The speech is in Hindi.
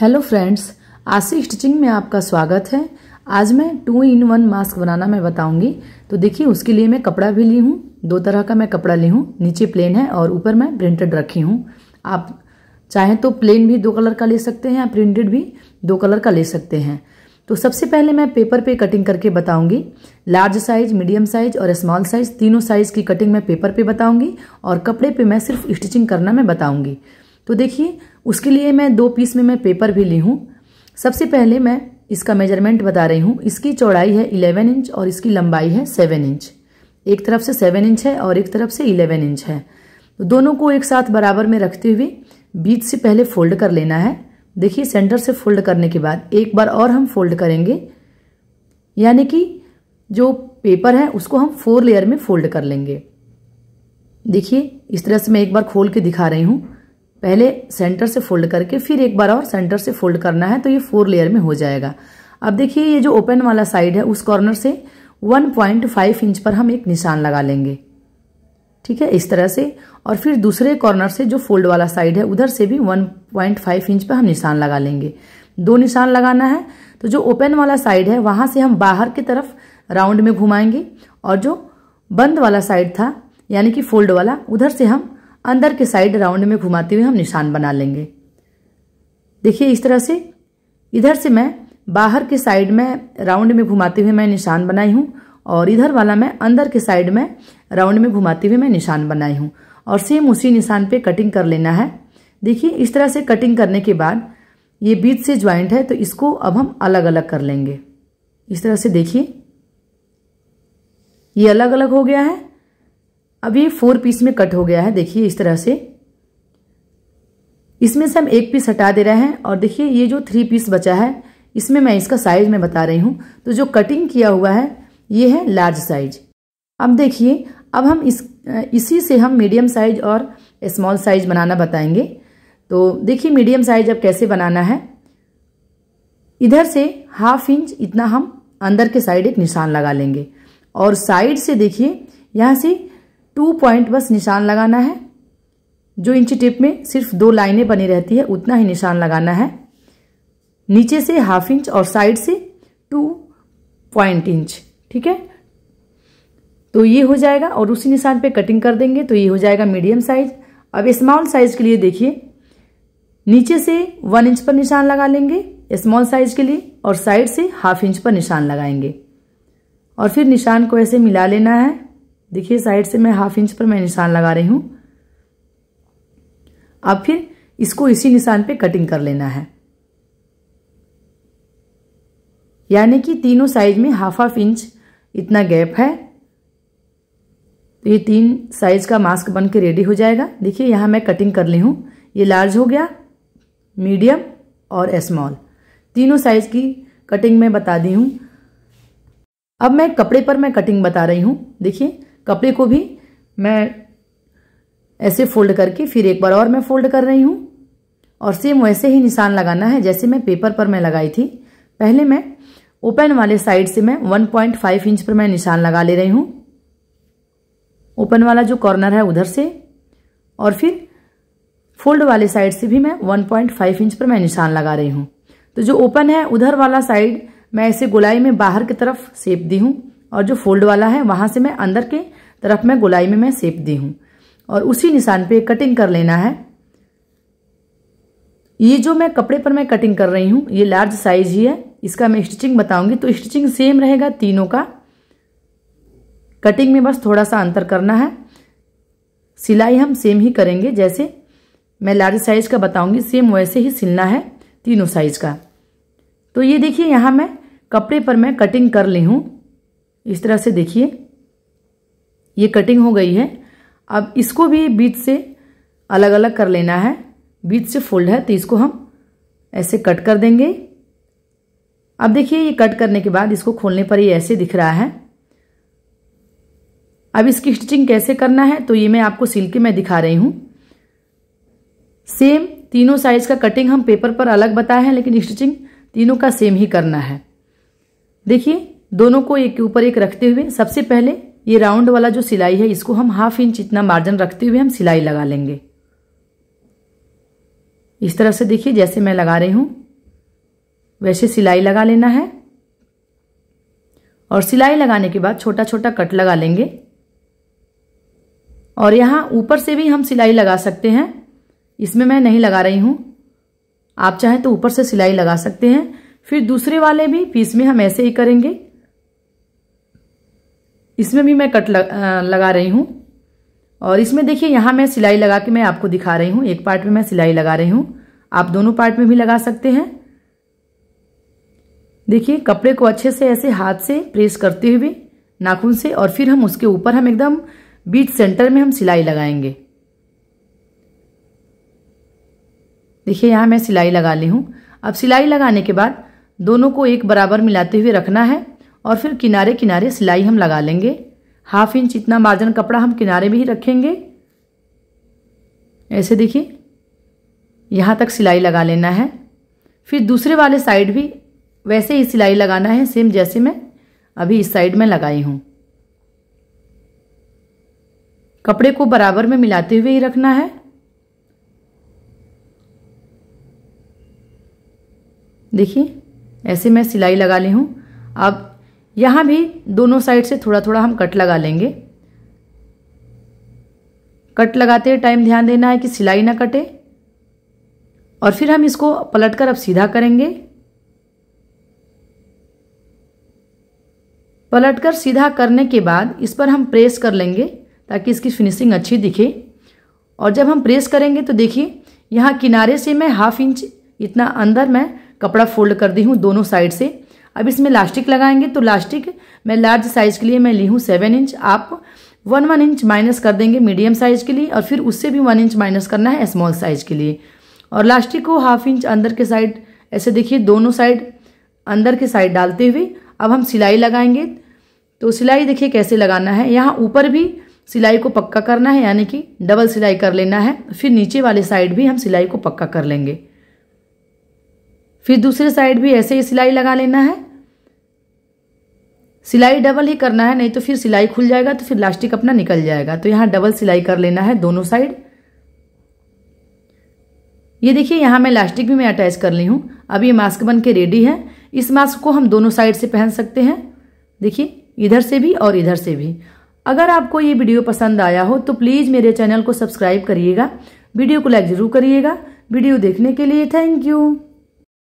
हेलो फ्रेंड्स आशी स्टिचिंग में आपका स्वागत है आज मैं टू इन वन मास्क बनाना मैं बताऊंगी तो देखिए उसके लिए मैं कपड़ा भी ली हूँ दो तरह का मैं कपड़ा ली हूँ नीचे प्लेन है और ऊपर मैं प्रिंटेड रखी हूँ आप चाहें तो प्लेन भी दो कलर का ले सकते हैं या प्रिंटेड भी दो कलर का ले सकते हैं तो सबसे पहले मैं पेपर पे कटिंग करके बताऊंगी लार्ज साइज मीडियम साइज और स्मॉल साइज तीनों साइज की कटिंग मैं पेपर पे बताऊंगी और कपड़े पे मैं सिर्फ स्टिचिंग करना मैं बताऊंगी तो देखिए उसके लिए मैं दो पीस में मैं पेपर भी ली हूँ सबसे पहले मैं इसका मेजरमेंट बता रही हूँ इसकी चौड़ाई है इलेवन इंच और इसकी लंबाई है सेवन इंच एक तरफ से सेवन इंच है और एक तरफ से इलेवन इंच है तो दोनों को एक साथ बराबर में रखते हुए बीच से पहले फोल्ड कर लेना है देखिए सेंटर से फोल्ड करने के बाद एक बार और हम फोल्ड करेंगे यानी कि जो पेपर है उसको हम फोर लेयर में फोल्ड कर लेंगे देखिए इस तरह से मैं एक बार खोल के दिखा रही हूँ पहले सेंटर से फोल्ड करके फिर एक बार और सेंटर से फोल्ड करना है तो ये फोर लेयर में हो जाएगा अब देखिए ये जो ओपन वाला साइड है उस कॉर्नर से 1.5 इंच पर हम एक निशान लगा लेंगे ठीक है इस तरह से और फिर दूसरे कॉर्नर से जो फोल्ड वाला साइड है उधर से भी 1.5 इंच पर हम निशान लगा लेंगे दो निशान लगाना है तो जो ओपन वाला साइड है वहां से हम बाहर की तरफ राउंड में घुमाएंगे और जो बंद वाला साइड था यानी कि फोल्ड वाला उधर से हम अंदर के साइड राउंड में घुमाते हुए हम निशान बना लेंगे देखिए इस तरह से इधर से मैं बाहर के साइड में राउंड में घुमाते हुए मैं निशान बनाई हूँ और इधर वाला मैं अंदर के साइड में राउंड में घुमाते हुए मैं निशान बनाई हूँ और सेम उसी निशान पे कटिंग कर लेना है देखिए इस तरह से कटिंग करने के बाद ये बीच से ज्वाइंट है तो इसको अब हम अलग अलग कर लेंगे इस तरह से देखिए ये अलग अलग हो गया है अब ये फोर पीस में कट हो गया है देखिए इस तरह से इसमें से हम एक पीस हटा दे रहे हैं और देखिए ये जो थ्री पीस बचा है इसमें मैं इसका साइज में बता रही हूँ तो जो कटिंग किया हुआ है ये है लार्ज साइज अब देखिए अब हम इस इसी से हम मीडियम साइज और स्मॉल साइज बनाना बताएंगे तो देखिए मीडियम साइज अब कैसे बनाना है इधर से हाफ इंच इतना हम अंदर के साइड एक निशान लगा लेंगे और साइड से देखिए यहाँ से टू पॉइंट बस निशान लगाना है जो इंची टिप में सिर्फ दो लाइनें बनी रहती है उतना ही निशान लगाना है नीचे से हाफ इंच और साइड से टू पॉइंट इंच ठीक है तो ये हो जाएगा और उसी निशान पे कटिंग कर देंगे तो ये हो जाएगा मीडियम साइज अब स्मॉल साइज के लिए देखिए नीचे से वन इंच पर निशान लगा लेंगे स्मॉल साइज के लिए और साइड से हाफ इंच पर निशान लगाएंगे और फिर निशान को ऐसे मिला लेना है देखिए साइड से मैं हाफ इंच पर मैं निशान लगा रही हूँ अब फिर इसको इसी निशान पे कटिंग कर लेना है यानी कि तीनों साइज में हाफ हाफ इंच इतना गैप है तो ये तीन साइज का मास्क बन के रेडी हो जाएगा देखिए यहाँ मैं कटिंग कर ली हूँ ये लार्ज हो गया मीडियम और स्मॉल तीनों साइज की कटिंग मैं बता दी हूँ अब मैं कपड़े पर मैं कटिंग बता रही हूँ देखिए कपड़े को भी मैं ऐसे फोल्ड करके फिर एक बार और मैं फोल्ड कर रही हूँ और सेम वैसे ही निशान लगाना है जैसे मैं पेपर पर मैं लगाई थी पहले मैं ओपन वाले साइड से मैं 1.5 इंच पर मैं निशान लगा ले रही हूँ ओपन वाला जो कॉर्नर है उधर से और फिर फोल्ड वाले साइड से भी मैं 1.5 इंच पर मैं निशान लगा रही हूँ तो जो ओपन है उधर वाला साइड मैं ऐसे गोलाई में बाहर की तरफ सेप दी हूँ और जो फोल्ड वाला है वहाँ से मैं अंदर के तरफ मैं गोलाई में मैं सेप दी हूँ और उसी निशान पे कटिंग कर लेना है ये जो मैं कपड़े पर मैं कटिंग कर रही हूँ ये लार्ज साइज ही है इसका मैं स्टिचिंग बताऊंगी तो स्टिचिंग सेम रहेगा तीनों का कटिंग में बस थोड़ा सा अंतर करना है सिलाई हम सेम ही करेंगे जैसे मैं लार्ज साइज का बताऊंगी सेम वैसे ही सिलना है तीनों साइज का तो ये देखिए यहाँ मैं कपड़े पर मैं कटिंग कर ली हूँ इस तरह से देखिए ये कटिंग हो गई है अब इसको भी बीच से अलग अलग कर लेना है बीच से फोल्ड है तो इसको हम ऐसे कट कर देंगे अब देखिए ये कट करने के बाद इसको खोलने पर ये ऐसे दिख रहा है अब इसकी स्टिचिंग कैसे करना है तो ये मैं आपको सिल के मैं दिखा रही हूँ सेम तीनों साइज का कटिंग हम पेपर पर अलग बताए हैं लेकिन स्टिचिंग तीनों का सेम ही करना है देखिए दोनों को एक के ऊपर एक रखते हुए सबसे पहले ये राउंड वाला जो सिलाई है इसको हम हाफ इंच इतना मार्जिन रखते हुए हम सिलाई लगा लेंगे इस तरह से देखिए जैसे मैं लगा रही हूँ वैसे सिलाई लगा लेना है और सिलाई लगाने के बाद छोटा छोटा कट लगा लेंगे और यहाँ ऊपर से भी हम सिलाई लगा सकते हैं इसमें मैं नहीं लगा रही हूँ आप चाहें तो ऊपर से सिलाई लगा सकते हैं फिर दूसरे वाले भी पीस में हम ऐसे ही करेंगे इसमें भी मैं कट लगा रही हूँ और इसमें देखिए यहाँ मैं सिलाई लगा के मैं आपको दिखा रही हूँ एक पार्ट में मैं सिलाई लगा रही हूँ आप दोनों पार्ट में भी लगा सकते हैं देखिए कपड़े को अच्छे से ऐसे हाथ से प्रेस करते हुए नाखून से और फिर हम उसके ऊपर हम एकदम बीच सेंटर में हम सिलाई लगाएंगे देखिए यहाँ मैं सिलाई लगा ली हूँ अब सिलाई लगाने के बाद दोनों को एक बराबर मिलाते हुए रखना है और फिर किनारे किनारे सिलाई हम लगा लेंगे हाफ इंच इतना मार्जिन कपड़ा हम किनारे में ही रखेंगे ऐसे देखिए यहाँ तक सिलाई लगा लेना है फिर दूसरे वाले साइड भी वैसे ही सिलाई लगाना है सेम जैसे मैं अभी इस साइड में लगाई हूँ कपड़े को बराबर में मिलाते हुए ही रखना है देखिए ऐसे मैं सिलाई लगा ली हूँ अब यहाँ भी दोनों साइड से थोड़ा थोड़ा हम कट लगा लेंगे कट लगाते टाइम ध्यान देना है कि सिलाई ना कटे और फिर हम इसको पलट कर अब सीधा करेंगे पलट कर सीधा करने के बाद इस पर हम प्रेस कर लेंगे ताकि इसकी फिनिशिंग अच्छी दिखे और जब हम प्रेस करेंगे तो देखिए यहाँ किनारे से मैं हाफ इंच इतना अंदर मैं कपड़ा फोल्ड कर दी हूँ दोनों साइड से अब इसमें लास्टिक लगाएंगे तो लास्टिक मैं लार्ज साइज के लिए मैं ली हूँ सेवन इंच आप वन वन इंच माइनस कर देंगे मीडियम साइज के लिए और फिर उससे भी वन इंच माइनस करना है स्मॉल साइज के लिए और लास्टिक को हाफ इंच अंदर के साइड ऐसे देखिए दोनों साइड अंदर के साइड डालते हुए अब हम सिलाई लगाएंगे तो सिलाई देखिए कैसे लगाना है यहाँ ऊपर भी सिलाई को पक्का करना है यानी कि डबल सिलाई कर लेना है फिर नीचे वाले साइड भी हम सिलाई को पक्का कर लेंगे फिर दूसरे साइड भी ऐसे ही सिलाई लगा लेना है सिलाई डबल ही करना है नहीं तो फिर सिलाई खुल जाएगा तो फिर लास्टिक अपना निकल जाएगा तो यहाँ डबल सिलाई कर लेना है दोनों साइड ये देखिए यहाँ मैं लास्टिक भी मैं अटैच कर ली हूँ अब ये मास्क बन के रेडी है इस मास्क को हम दोनों साइड से पहन सकते हैं देखिए इधर से भी और इधर से भी अगर आपको ये वीडियो पसंद आया हो तो प्लीज़ मेरे चैनल को सब्सक्राइब करिएगा वीडियो को लाइक ज़रूर करिएगा वीडियो देखने के लिए थैंक यू